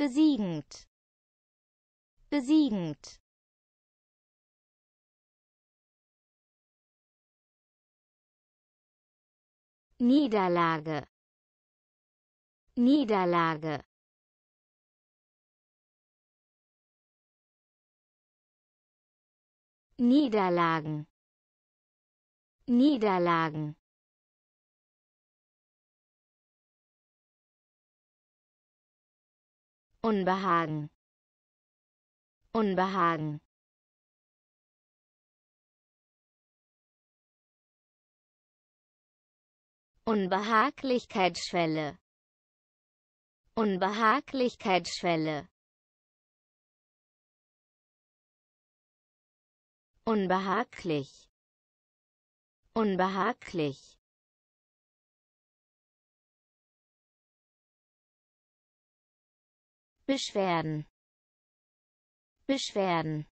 besiegend besiegend Niederlage Niederlage Niederlagen Niederlagen Unbehagen. Unbehagen. Unbehaglichkeitsschwelle. Unbehaglichkeitsschwelle. Unbehaglich. Unbehaglich. Beschwerden Beschwerden